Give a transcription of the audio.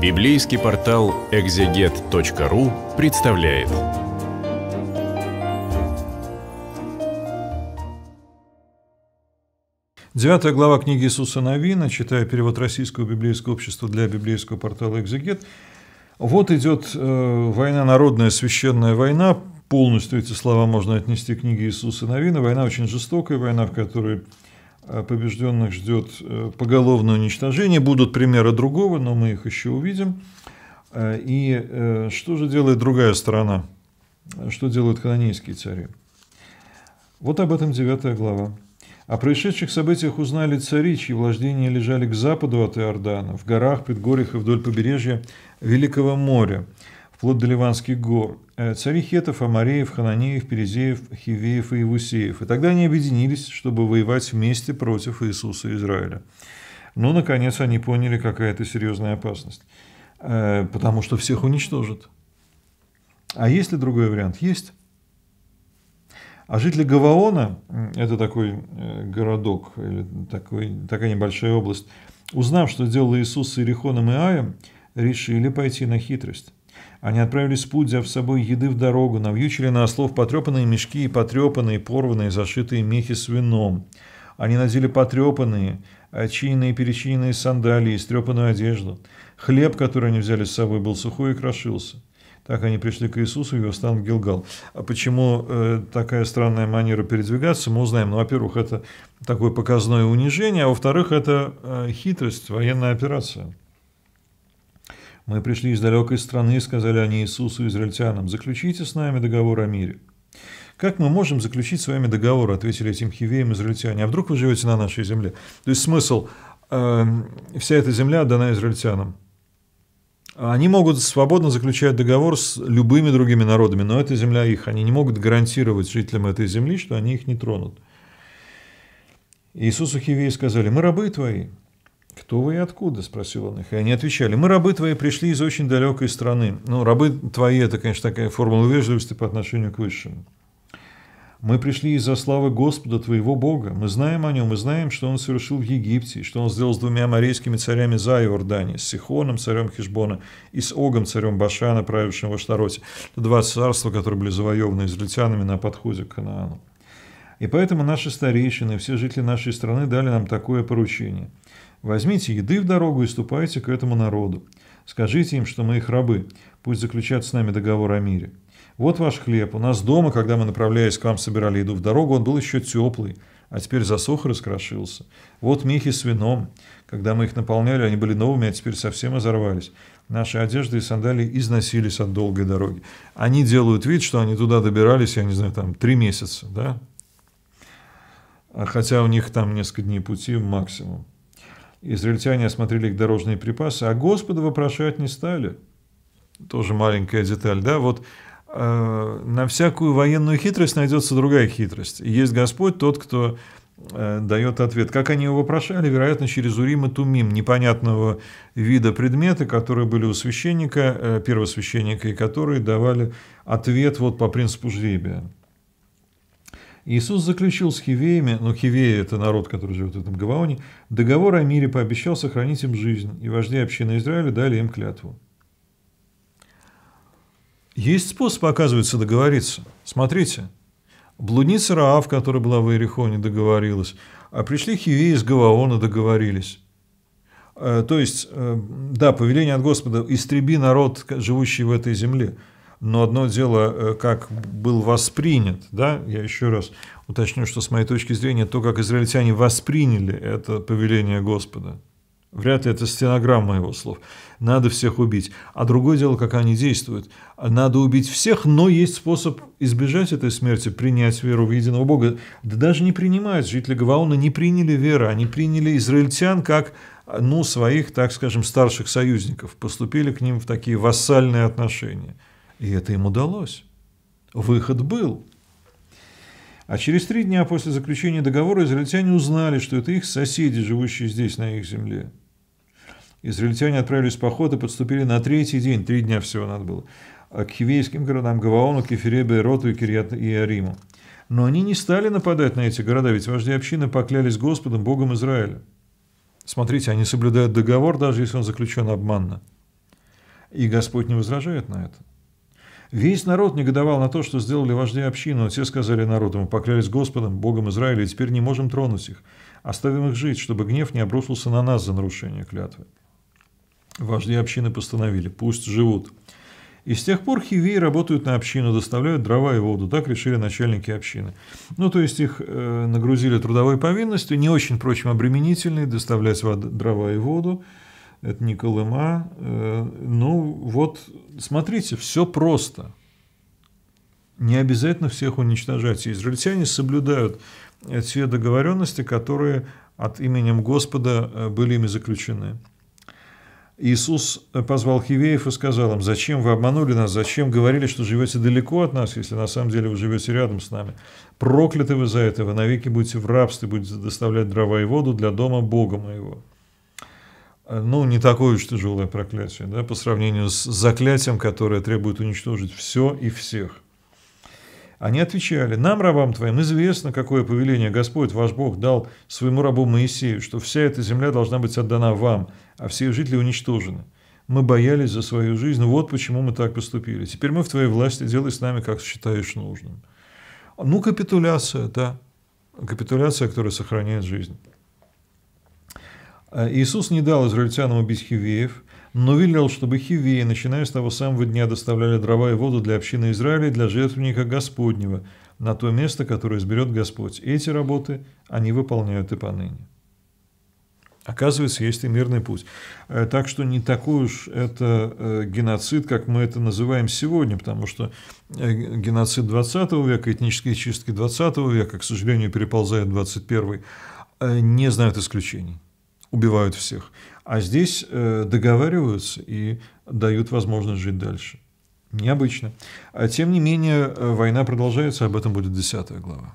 Библейский портал экзегет.ру представляет. Девятая глава книги Иисуса Новина, читая перевод Российского библейского общества для библейского портала «Экзегет». Вот идет э, война народная, священная война. Полностью эти слова можно отнести к книге Иисуса Новина. Война очень жестокая, война, в которой Э, побежденных ждет э, поголовное уничтожение. Будут примеры другого, но мы их еще увидим. Э, и что же делает другая сторона? Что делают хананейские цари? Вот об этом 9 глава. О происшедших событиях узнали цари, чьи влождения лежали к западу от Иордана, в горах, предгорьях и вдоль побережья Великого моря вплоть до Ливанских гор, э, цари хетов, амареев, хананеев, перезеев, хивеев и Ивусеев. И тогда они объединились, чтобы воевать вместе против Иисуса Израиля. Но, ну, наконец, они поняли, какая это серьезная опасность, э, потому что всех уничтожат. А есть ли другой вариант? Есть. А жители Гаваона, это такой э, городок, или такой, такая небольшая область, узнав, что делал Иисус с Иерихоном и Аем, решили пойти на хитрость. Они отправились в путь, взяв с собой еды в дорогу, навьючили на ослов потрепанные мешки и потрепанные, порванные, зашитые мехи с вином. Они надели потрепанные, очиненные и перечиненные сандалии, стрепанную одежду. Хлеб, который они взяли с собой, был сухой и крошился. Так они пришли к Иисусу, и его стан Гилгал. А почему э, такая странная манера передвигаться, мы узнаем. Ну, во-первых, это такое показное унижение, а во-вторых, это э, хитрость, военная операция. «Мы пришли из далекой страны», — сказали они Иисусу израильтянам, — «заключите с нами договор о мире». «Как мы можем заключить с вами договор?» — ответили этим хивеям израильтяне. «А вдруг вы живете на нашей земле?» То есть смысл э, «вся эта земля отдана израильтянам». Они могут свободно заключать договор с любыми другими народами, но эта земля их. Они не могут гарантировать жителям этой земли, что они их не тронут. Иисусу Хивеи сказали, мы рабы твои, «Кто вы и откуда?» – спросил он их. И они отвечали, «Мы, рабы твои, пришли из очень далекой страны». Ну, рабы твои – это, конечно, такая формула вежливости по отношению к высшим. «Мы пришли из-за славы Господа твоего Бога. Мы знаем о нем, мы знаем, что он совершил в Египте, что он сделал с двумя морейскими царями за Иордани, с Сихоном, царем Хижбона, и с Огом, царем Башана, правившим в Аштароте». Это два царства, которые были завоеваны израильтянами на подходе к Канаану. И поэтому наши старейшины, все жители нашей страны дали нам такое поручение – Возьмите еды в дорогу и ступайте к этому народу. Скажите им, что мы их рабы. Пусть заключат с нами договор о мире. Вот ваш хлеб. У нас дома, когда мы, направляясь к вам, собирали еду в дорогу, он был еще теплый, а теперь засох и раскрошился. Вот михи с вином. Когда мы их наполняли, они были новыми, а теперь совсем озорвались. Наши одежды и сандалии износились от долгой дороги. Они делают вид, что они туда добирались, я не знаю, там, три месяца, да? А хотя у них там несколько дней пути максимум. Израильтяне осмотрели их дорожные припасы, а Господа вопрошать не стали. Тоже маленькая деталь, да? Вот э, на всякую военную хитрость найдется другая хитрость. есть Господь тот, кто э, дает ответ. Как они его вопрошали? Вероятно, через Урим и Тумим, непонятного вида предметы, которые были у священника, э, первосвященника, и которые давали ответ вот по принципу жребия. Иисус заключил с хивеями, ну хивеи – это народ, который живет в этом Гаваоне, договор о мире, пообещал сохранить им жизнь, и вожди общины Израиля дали им клятву. Есть способ, оказывается, договориться. Смотрите, блудница Раав, которая была в Иерихоне, договорилась, а пришли хивеи из Гаваона, договорились. Э, то есть, э, да, повеление от Господа – истреби народ, живущий в этой земле – но одно дело, э, как был воспринят, да, я еще раз уточню, что с моей точки зрения, то, как израильтяне восприняли это повеление Господа, Вряд ли это стенограмма его слов. Надо всех убить. А другое дело, как они действуют. Надо убить всех, но есть способ избежать этой смерти, принять веру в единого Бога. Да даже не принимают. Жители Гаваона не приняли веру. Они приняли израильтян как ну, своих, так скажем, старших союзников. Поступили к ним в такие вассальные отношения. И это им удалось. Выход был. А через три дня после заключения договора израильтяне узнали, что это их соседи, живущие здесь, на их земле. Израильтяне отправились в поход и подступили на третий день, три дня всего надо было, к хивейским городам Гаваону, Кеферебе, Роту и Кирьят и Ариму. Но они не стали нападать на эти города, ведь вожди общины поклялись Господом, Богом Израиля. Смотрите, они соблюдают договор, даже если он заключен обманно. И Господь не возражает на это. Весь народ негодовал на то, что сделали вожди общины, но все сказали народу, мы поклялись Господом, Богом Израиля, и теперь не можем тронуть их. Оставим их жить, чтобы гнев не обрушился на нас за нарушение клятвы. Вожди общины постановили, пусть живут. И с тех пор хивеи работают на общину, доставляют дрова и воду. Так решили начальники общины. Ну, то есть их э, нагрузили трудовой повинностью, не очень, прочим, обременительной, доставлять вод, дрова и воду это не Колыма. Э, ну вот, смотрите, все просто. Не обязательно всех уничтожать. Израильтяне соблюдают э, те договоренности, которые от именем Господа э, были ими заключены. Иисус позвал хивеев и сказал им, «Зачем вы обманули нас? Зачем говорили, что живете далеко от нас, если на самом деле вы живете рядом с нами? Прокляты вы за это, вы навеки будете в рабстве, будете доставлять дрова и воду для дома Бога моего» ну, не такое уж тяжелое проклятие, да, по сравнению с заклятием, которое требует уничтожить все и всех. Они отвечали, нам, рабам твоим, известно, какое повеление Господь, ваш Бог, дал своему рабу Моисею, что вся эта земля должна быть отдана вам, а все ее жители уничтожены. Мы боялись за свою жизнь, вот почему мы так поступили. Теперь мы в твоей власти, делай с нами, как считаешь нужным. Ну, капитуляция, да, капитуляция, которая сохраняет жизнь. Э, Иисус не дал израильтянам убить хивеев, но велел, чтобы хивеи, начиная с того самого дня, доставляли дрова и воду для общины Израиля и для жертвенника Господнего на то место, которое изберет Господь. Эти работы они выполняют и поныне. Оказывается, есть и мирный путь. Э, так что не такой уж это э, геноцид, как мы это называем сегодня, потому что геноцид 20 века, этнические чистки 20 века, к сожалению, переползает в 21 не знают исключений убивают всех. А здесь э, договариваются и дают возможность жить дальше. Необычно. А тем не менее, э, война продолжается, об этом будет десятая глава.